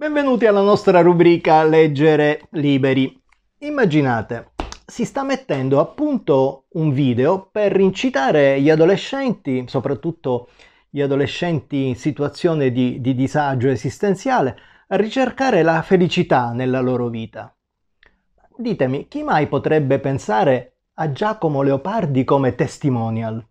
Benvenuti alla nostra rubrica Leggere liberi. Immaginate, si sta mettendo a punto un video per incitare gli adolescenti, soprattutto gli adolescenti in situazione di, di disagio esistenziale, a ricercare la felicità nella loro vita. Ditemi, chi mai potrebbe pensare a Giacomo Leopardi come testimonial?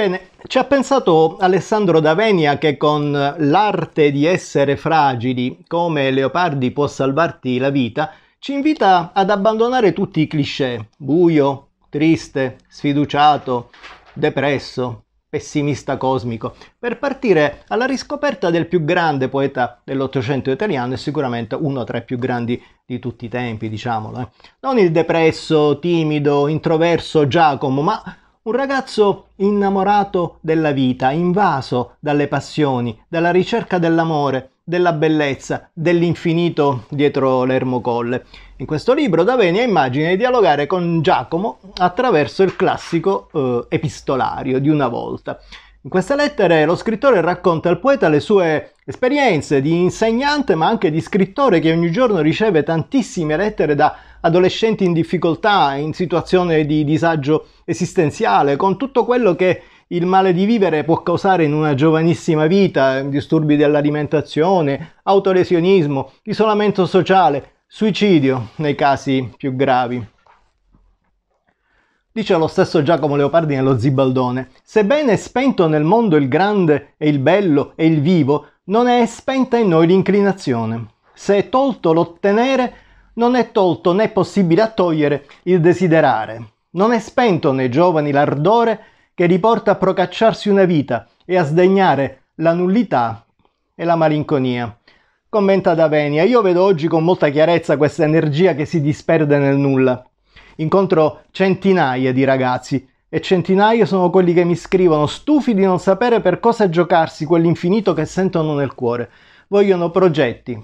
Ebbene, ci ha pensato Alessandro D'Avenia che con l'arte di essere fragili, come Leopardi può salvarti la vita, ci invita ad abbandonare tutti i cliché, buio, triste, sfiduciato, depresso, pessimista cosmico, per partire alla riscoperta del più grande poeta dell'Ottocento italiano e sicuramente uno tra i più grandi di tutti i tempi, diciamolo. Eh. Non il depresso, timido, introverso Giacomo, ma un ragazzo innamorato della vita, invaso dalle passioni, dalla ricerca dell'amore, della bellezza, dell'infinito dietro l'ermo colle. In questo libro Davenia immagina di dialogare con Giacomo attraverso il classico eh, epistolario di una volta. In queste lettere lo scrittore racconta al poeta le sue esperienze di insegnante ma anche di scrittore che ogni giorno riceve tantissime lettere da adolescenti in difficoltà, in situazione di disagio esistenziale, con tutto quello che il male di vivere può causare in una giovanissima vita, disturbi dell'alimentazione, autolesionismo, isolamento sociale, suicidio nei casi più gravi. Dice lo stesso Giacomo Leopardi nello Zibaldone, sebbene è spento nel mondo il grande e il bello e il vivo, non è spenta in noi l'inclinazione. Se è tolto l'ottenere, non è tolto né possibile a togliere il desiderare. Non è spento nei giovani l'ardore che li porta a procacciarsi una vita e a sdegnare la nullità e la malinconia. Commenta Davenia, io vedo oggi con molta chiarezza questa energia che si disperde nel nulla incontro centinaia di ragazzi e centinaia sono quelli che mi scrivono stufi di non sapere per cosa giocarsi quell'infinito che sentono nel cuore. Vogliono progetti,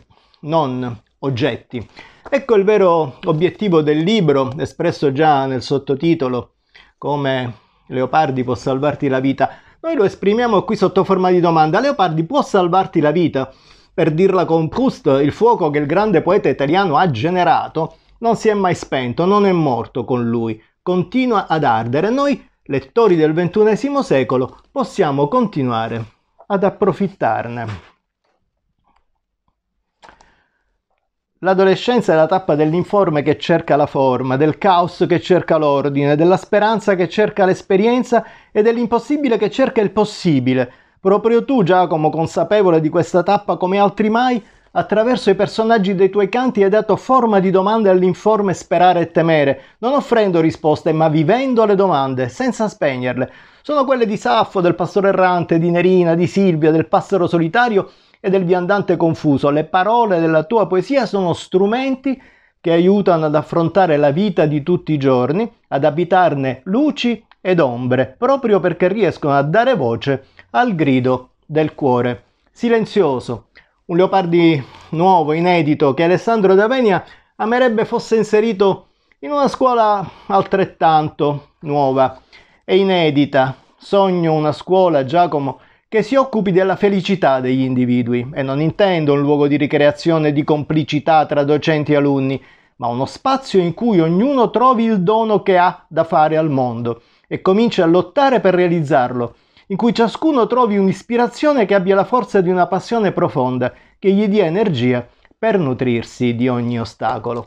non oggetti. Ecco il vero obiettivo del libro, espresso già nel sottotitolo, come Leopardi può salvarti la vita. Noi lo esprimiamo qui sotto forma di domanda. Leopardi può salvarti la vita? Per dirla con Proust, il fuoco che il grande poeta italiano ha generato non si è mai spento, non è morto con lui, continua ad ardere. Noi, lettori del XXI secolo, possiamo continuare ad approfittarne. L'adolescenza è la tappa dell'informe che cerca la forma, del caos che cerca l'ordine, della speranza che cerca l'esperienza e dell'impossibile che cerca il possibile. Proprio tu, Giacomo, consapevole di questa tappa come altri mai, attraverso i personaggi dei tuoi canti hai dato forma di domande all'informe sperare e temere, non offrendo risposte ma vivendo le domande, senza spegnerle. Sono quelle di Saffo, del pastore errante, di Nerina, di Silvia, del passero solitario e del viandante confuso. Le parole della tua poesia sono strumenti che aiutano ad affrontare la vita di tutti i giorni, ad abitarne luci ed ombre, proprio perché riescono a dare voce al grido del cuore. Silenzioso, un Leopardi nuovo, inedito, che Alessandro D'Avenia amerebbe fosse inserito in una scuola altrettanto nuova e inedita. Sogno una scuola, Giacomo, che si occupi della felicità degli individui e non intendo un luogo di ricreazione e di complicità tra docenti e alunni, ma uno spazio in cui ognuno trovi il dono che ha da fare al mondo e cominci a lottare per realizzarlo in cui ciascuno trovi un'ispirazione che abbia la forza di una passione profonda, che gli dia energia per nutrirsi di ogni ostacolo.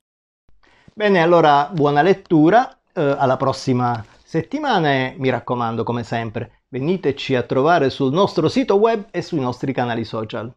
Bene, allora buona lettura, eh, alla prossima settimana e mi raccomando, come sempre, veniteci a trovare sul nostro sito web e sui nostri canali social.